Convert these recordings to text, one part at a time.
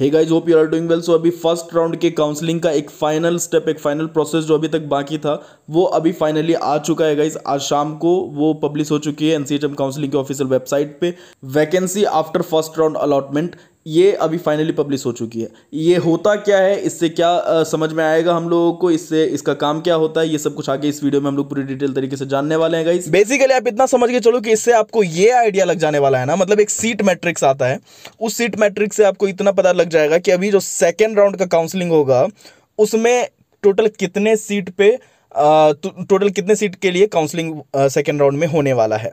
hey guys hope you are doing well so अभी first round के counselling का एक फाइनल स्टेप एक फाइनल प्रोसेस जो अभी तक बाकी था वो अभी फाइनली आ चुका है गाइस आज शाम को वो पब्लिश हो चुकी है एनसीएचएम काउंसलिंग के ऑफिशियल वेबसाइट पे vacancy after first round allotment ये अभी फाइनली पब्लिश हो चुकी है ये होता क्या है इससे क्या आ, समझ में आएगा हम लोगों को इससे इसका काम क्या होता है ये सब कुछ आगे इस वीडियो में हम लोग पूरी डिटेल तरीके से जानने वाले हैं गाइस बेसिकली आप इतना समझ के चलो कि इससे आपको ये आइडिया लग जाने वाला है ना मतलब एक सीट मैट्रिक्स आता है उस सीट मैट्रिक्स से आपको इतना पता लग जाएगा कि अभी जो सेकेंड राउंड का काउंसलिंग होगा उसमें टोटल कितने सीट पे टोटल तो, कितने सीट के लिए काउंसलिंग सेकेंड राउंड में होने वाला है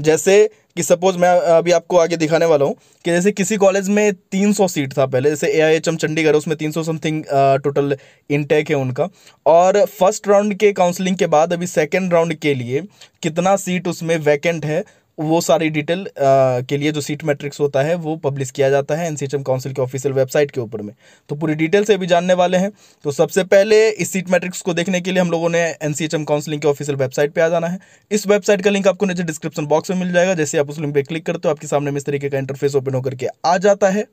जैसे कि सपोज़ मैं अभी आपको आगे दिखाने वाला हूँ कि जैसे किसी कॉलेज में 300 सीट था पहले जैसे A I H M Chandigarh उसमें 300 समथिंग टोटल इनटेक है उनका और फर्स्ट राउंड के काउंसलिंग के बाद अभी सेकंड राउंड के लिए कितना सीट उसमें वैकेंट है वो सारी डिटेल के लिए जो सीट मैट्रिक्स होता है वो पब्लिश किया जाता है एनसीएचएम काउंसिल के ऑफिशियल वेबसाइट के ऊपर में तो पूरी डिटेल से भी जानने वाले हैं तो सबसे पहले इस सीट मैट्रिक्स को देखने के लिए हम लोगों ने एनसीएचएम काउंसिलिंग के ऑफिशियल वेबसाइट पे आ जाना है इस वेबसाइट का लिंक आपको नीचे डिस्क्रिप्शन बॉक्स में मिल जाएगा जैसे आप उस लिंक पर क्लिक करते हो आपके सामने इस तरीके का इंटरफेस ओपन होकर के आ जाता है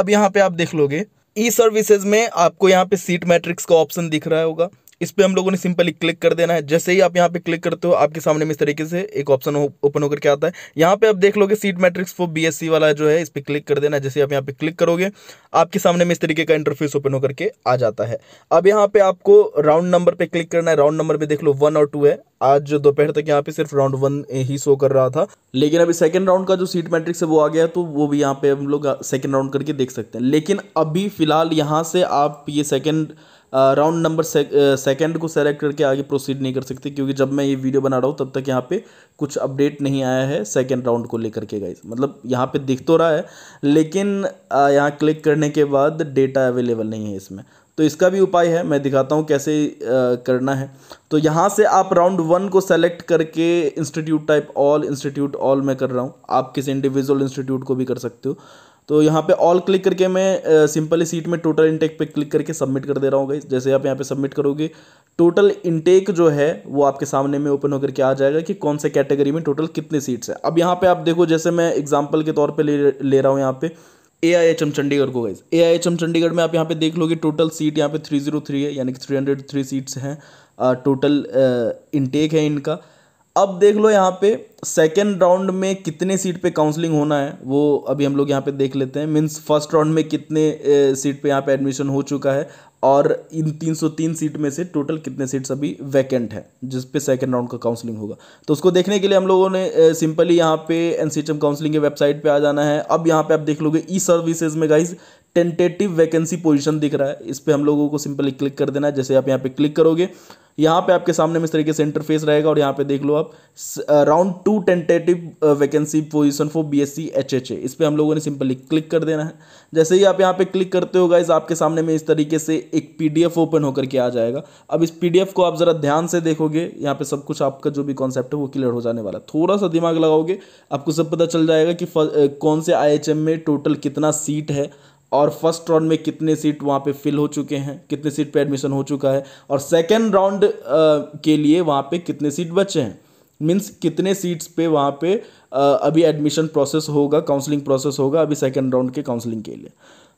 अब यहाँ पर आप देख लोगे ई सर्विसेज में आपको यहाँ पे सीट मैट्रिक्स का ऑप्शन दिख रहा होगा इस पर हम लोगों ने सिंपली क्लिक कर देना है जैसे ही आप यहाँ पे क्लिक करते हो आपके सामने में इस तरीके से एक ऑप्शन ओपन होकर के आता है यहाँ पे आप देख लोगे seat matrix for B e वाला जो है इस पर क्लिक कर देना है जैसे आप यहाँ पे क्लिक करोगे आपके सामने में इस तरीके का इंटरफेस ओपन होकर के आ जाता है अब यहाँ पे आपको राउंड नंबर पे क्लिक करना है राउंड नंबर पे देख लो वन और टू है आज जो दोपहर तक यहाँ पे सिर्फ राउंड वन ही शो कर रहा था लेकिन अभी सेकंड राउंड का जो सीट मैट्रिक्स है वो आ गया तो वो भी यहाँ पे हम लोग सेकंड राउंड करके देख सकते हैं लेकिन अभी फिलहाल यहाँ से आप ये सेकंड राउंड नंबर सेकेंड को सेलेक्ट करके आगे प्रोसीड नहीं कर सकते क्योंकि जब मैं ये वीडियो बना रहा हूँ तब तक यहाँ पे कुछ अपडेट नहीं आया है सेकेंड राउंड को लेकर के गाइज मतलब यहाँ पे दिख तो रहा है लेकिन यहाँ क्लिक करने के बाद डेटा अवेलेबल नहीं है इसमें तो इसका भी उपाय है मैं दिखाता हूँ कैसे आ, करना है तो यहाँ से आप राउंड वन को सेलेक्ट करके institute type all institute all में कर रहा हूँ आप किसी इंडिविजुअल इंस्टीट्यूट को भी कर सकते हो तो यहाँ पे ऑल क्लिक करके मैं सिंपली सीट में टोटल इंटेक पे क्लिक करके सबमिट कर दे रहा हूँ गई जैसे आप यहाँ पे सबमिट करोगे टोटल इंटेक जो है वो आपके सामने में ओपन होकर के आ जाएगा कि कौन से कैटेगरी में टोटल कितनी सीट्स है अब यहाँ पे आप देखो जैसे मैं एग्जाम्पल के तौर पर ले ले रहा हूँ यहाँ पे A I H M Chandigarh को guys A I H M Chandigarh में आप यहाँ पे देख लोगे टोटल सीट यहाँ पे थ्री जीरो थ्री है यानी कि थ्री हंड्रेड थ्री सीट्स हैं टोटल इनटेक है इनका अब देख लो यहाँ पे सेकेंड राउंड में कितने सीट पे काउंसलिंग होना है वो अभी हम लोग यहाँ पे देख लेते हैं मीन्स फर्स्ट राउंड में कितने सीट पे यहाँ पे एडमिशन हो चुका है और इन 303 सीट में से टोटल कितने सीट्स अभी वैकेंट है जिस पे सेकेंड राउंड का काउंसलिंग होगा तो उसको देखने के लिए हम लोगों ने सिंपली यहाँ पे एन काउंसलिंग के वेबसाइट पे आ जाना है अब यहाँ पे आप देख लोगे ई सर्विसेज में गाइज टेंटेटिव वैकेंसी पोजिशन दिख रहा है इस पर हम लोगों को सिंपली क्लिक कर देना है जैसे आप यहाँ पे क्लिक करोगे यहाँ पे आपके सामने में इस तरीके से इंटरफेस रहेगा और यहाँ पे देख लो आप round two tentative vacancy position for B S इस पर हम लोगों ने सिंपली क्लिक कर देना है जैसे ही आप यहाँ पे क्लिक करते हो गाइज आपके सामने में इस तरीके से एक पी ओपन होकर के आ जाएगा अब इस पी को आप ज़रा ध्यान से देखोगे यहाँ पे सब कुछ आपका जो भी कॉन्सेप्ट है वो क्लियर हो जाने वाला थोड़ा सा दिमाग लगाओगे आपको सब पता चल जाएगा कि uh, कौन से आई में टोटल कितना सीट है और फर्स्ट राउंड में कितने सीट वहाँ पे फिल हो चुके हैं कितने सीट पे एडमिशन हो चुका है और सेकेंड राउंड के लिए वहाँ पे कितने सीट बचे हैं मीन्स कितने सीट्स पे वहाँ पे आ, अभी एडमिशन प्रोसेस होगा काउंसलिंग प्रोसेस होगा अभी सेकेंड राउंड के काउंसलिंग के लिए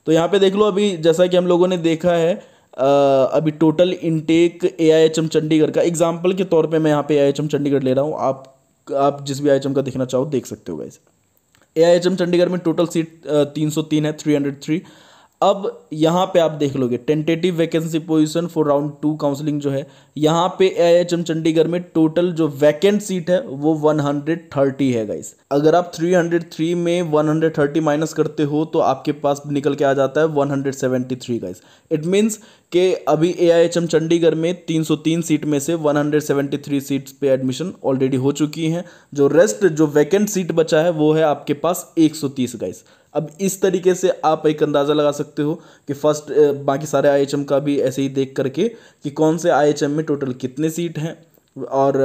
तो यहाँ पे देख लो अभी जैसा कि हम लोगों ने देखा है आ, अभी टोटल इनटेक ए चंडीगढ़ का एग्जाम्पल के तौर पर मैं यहाँ पे ए चंडीगढ़ ले रहा हूँ आप आप जिस भी आई का देखना चाहो देख सकते हो वैसे ए चंडीगढ़ में टोटल सीट तीन सौ तीन है थ्री हंड्रेड थ्री अब यहाँ पे आप देख लोगे tentative vacancy position for round two counselling जो है यहाँ पे एआईएचएम चंडीगढ़ में टोटल जो वैकेंट सीट है वो 130 है गाइस अगर आप 303 में 130 माइनस करते हो तो आपके पास निकल के आ जाता है 173 गाइस इट मींस के अभी एआईएचएम चंडीगढ़ में 303 सीट में से 173 सीट्स पे एडमिशन ऑलरेडी हो चुकी हैं जो रेस्ट जो वैकेंट सीट बचा है वो है आपके पास एक गाइस अब इस तरीके से आप एक अंदाज़ा लगा सकते हो कि फर्स्ट बाकी सारे आई का भी ऐसे ही देख करके कि कौन से आई में टोटल कितने सीट हैं और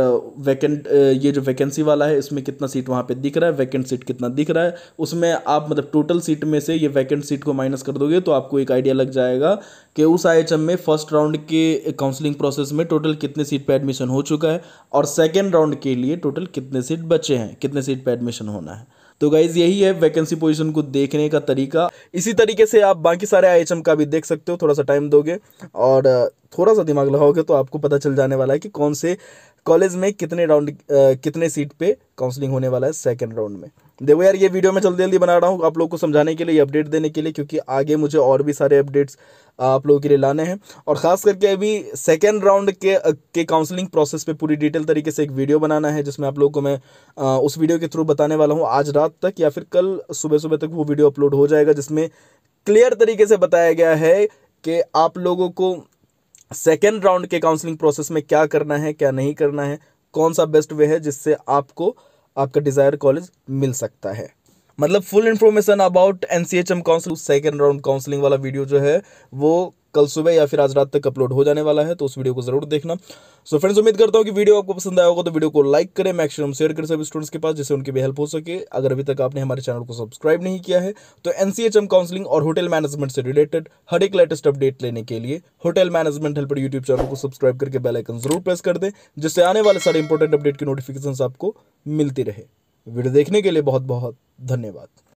वैकेंट ये जो वैकेंसी वाला है इसमें कितना सीट वहाँ पे दिख रहा है वैकेंट सीट कितना दिख रहा है उसमें आप मतलब टोटल सीट में से ये वैकेंट सीट को माइनस कर दोगे तो आपको एक आइडिया लग जाएगा कि उस आई में फर्स्ट राउंड के काउंसलिंग प्रोसेस में टोटल कितने सीट पर एडमिशन हो चुका है और सेकेंड राउंड के लिए टोटल कितने सीट बचे हैं कितने सीट पर एडमिशन होना है तो गाइज यही है वैकेंसी पोजिशन को देखने का तरीका इसी तरीके से आप बाकी सारे आई का भी देख सकते हो थोड़ा सा टाइम दोगे और थोड़ा सा दिमाग लगाओगे तो आपको पता चल जाने वाला है कि कौन से कॉलेज में कितने राउंड कितने सीट पे काउंसलिंग होने वाला है सेकंड राउंड में देखो यार ये वीडियो मैं जल्दी जल्दी बना रहा हूँ आप लोग को समझाने के लिए अपडेट देने के लिए क्योंकि आगे मुझे और भी सारे अपडेट्स आप लोगों के लिए लाने हैं और ख़ास करके अभी सेकेंड राउंड के के काउंसलिंग प्रोसेस पे पूरी डिटेल तरीके से एक वीडियो बनाना है जिसमें आप लोगों को मैं आ, उस वीडियो के थ्रू बताने वाला हूँ आज रात तक या फिर कल सुबह सुबह तक वो वीडियो अपलोड हो जाएगा जिसमें क्लियर तरीके से बताया गया है कि आप लोगों को सेकेंड राउंड के काउंसलिंग प्रोसेस में क्या करना है क्या नहीं करना है कौन सा बेस्ट वे है जिससे आपको आपका डिज़ायर कॉलेज मिल सकता है मतलब full information about NCHM council second round counselling वाला वीडियो जो है वो कल सुबह या फिर आज रात तक अपलोड हो जाने वाला है तो उस वीडियो को जरूर देखना सो so फ्रेंड्स उम्मीद करता हूँ कि वीडियो आपको पसंद आया होगा तो वीडियो को लाइक करें मैक्सिमम शेयर करें सभी स्टूडेंट्स के पास जिससे उनकी भी हेल्प हो सके अगर अभी तक आपने हमारे चैनल को सब्सक्राइब नहीं किया है तो एनसीएचएम काउंसलिंग और होटल मैनेजमेंट से रिलेटेड हर एक लेटेस्ट अपडेट लेने के लिए hotel management helper YouTube channel को सब्सक्राइब करके बेलाइकन जरूर प्रेस कर दें जिससे आने वाले सारे इंपॉर्टेंट अपडेट की नोटिफिकेशन आपको मिलती रहे वीडियो देखने के लिए बहुत बहुत धन्यवाद